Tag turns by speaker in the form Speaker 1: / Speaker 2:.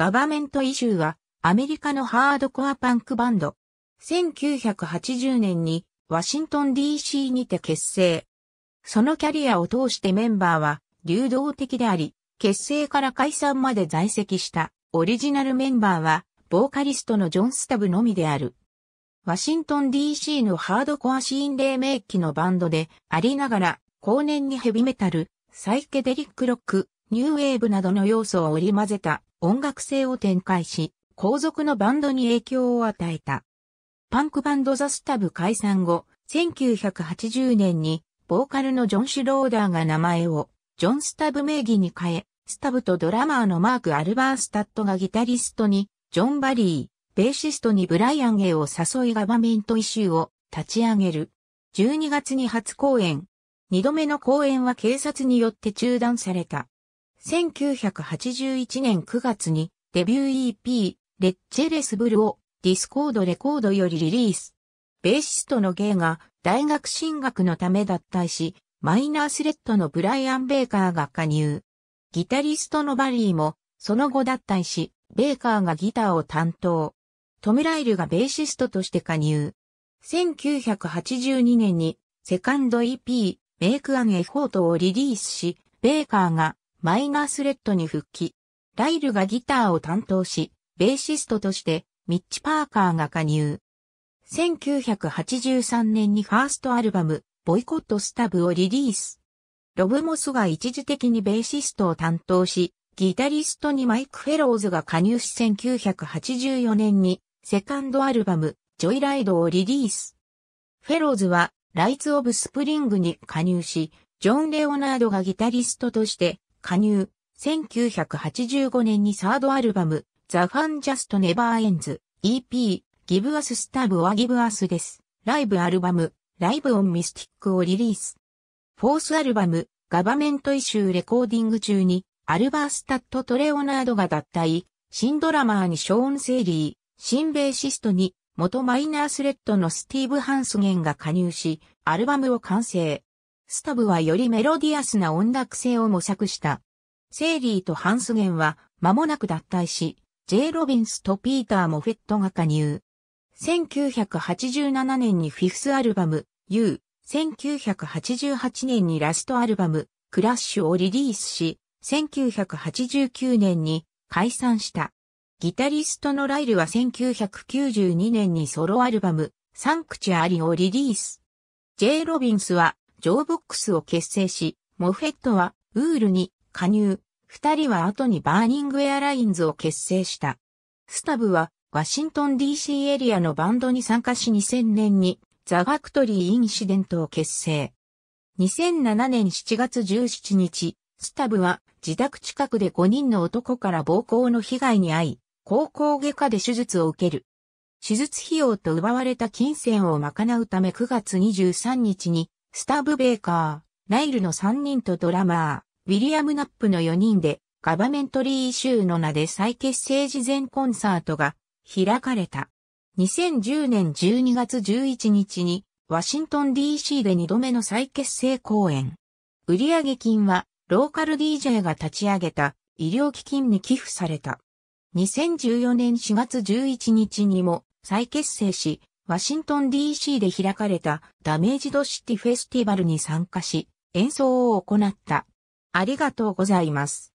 Speaker 1: ガバメントイシューはアメリカのハードコアパンクバンド。1980年にワシントン DC にて結成。そのキャリアを通してメンバーは流動的であり、結成から解散まで在籍したオリジナルメンバーはボーカリストのジョン・スタブのみである。ワシントン DC のハードコアシーン黎明期のバンドでありながら、後年にヘビメタル、サイケデリックロック、ニューウェーブなどの要素を織り交ぜた音楽性を展開し、後続のバンドに影響を与えた。パンクバンドザスタブ解散後、1980年に、ボーカルのジョン・シュローダーが名前を、ジョン・スタブ名義に変え、スタブとドラマーのマーク・アルバースタットがギタリストに、ジョン・バリー、ベーシストにブライアン・エを誘いガバメントイシューを立ち上げる。12月に初公演。2度目の公演は警察によって中断された。1981年9月にデビュー EP、レッチェレスブルをディスコードレコードよりリリース。ベーシストのゲイが大学進学のため脱退し、マイナースレッドのブライアン・ベーカーが加入。ギタリストのバリーもその後脱退し、ベーカーがギターを担当。トム・ライルがベーシストとして加入。1982年にセカンド EP メイクアンエフォートをリリースし、ベーカーがマイナースレッドに復帰。ライルがギターを担当し、ベーシストとしてミッチ・パーカーが加入。1983年にファーストアルバム、ボイコットスタブをリリース。ロブモスが一時的にベーシストを担当し、ギタリストにマイク・フェローズが加入し1984年にセカンドアルバム、ジョイライドをリリース。フェローズは、ライツ・オブ・スプリングに加入し、ジョン・レオナードがギタリストとして加入。1985年にサードアルバム、The Fun Just Never Ends EP Give Us Stab or Give Us です。ライブアルバム、Live on Mystic をリリース。フォースアルバム、ガバメントイシューレコーディング中に、アルバースタッドとレオナードが脱退、新ドラマーにショーン・セーリー、新ベーシストに、元マイナースレッドのスティーブ・ハンスゲンが加入し、アルバムを完成。スタブはよりメロディアスな音楽性を模索した。セーリーとハンスゲンは間もなく脱退し、J. ロビンスとピーター・モフェットが加入。1987年にフィフスアルバム、U、1988年にラストアルバム、クラッシュをリリースし、1989年に解散した。ギタリストのライルは1992年にソロアルバム、サンクチュアリをリリース。J. ロビンスはジョーボックスを結成し、モフェットはウールに加入、二人は後にバーニングエアラインズを結成した。スタブはワシントン DC エリアのバンドに参加し2000年にザ・ファクトリー・インシデントを結成。2007年7月17日、スタブは自宅近くで5人の男から暴行の被害に遭い、高校外科で手術を受ける。手術費用と奪われた金銭を賄うため9月23日にスタブ・ベーカー、ナイルの3人とドラマー、ウィリアム・ナップの4人で、ガバメントリー・州の名で再結成事前コンサートが開かれた。2010年12月11日に、ワシントン DC で2度目の再結成公演。売上金は、ローカル DJ が立ち上げた医療基金に寄付された。2014年4月11日にも再結成し、ワシントン DC で開かれたダメージドシティフェスティバルに参加し、演奏を行った。ありがとうございます。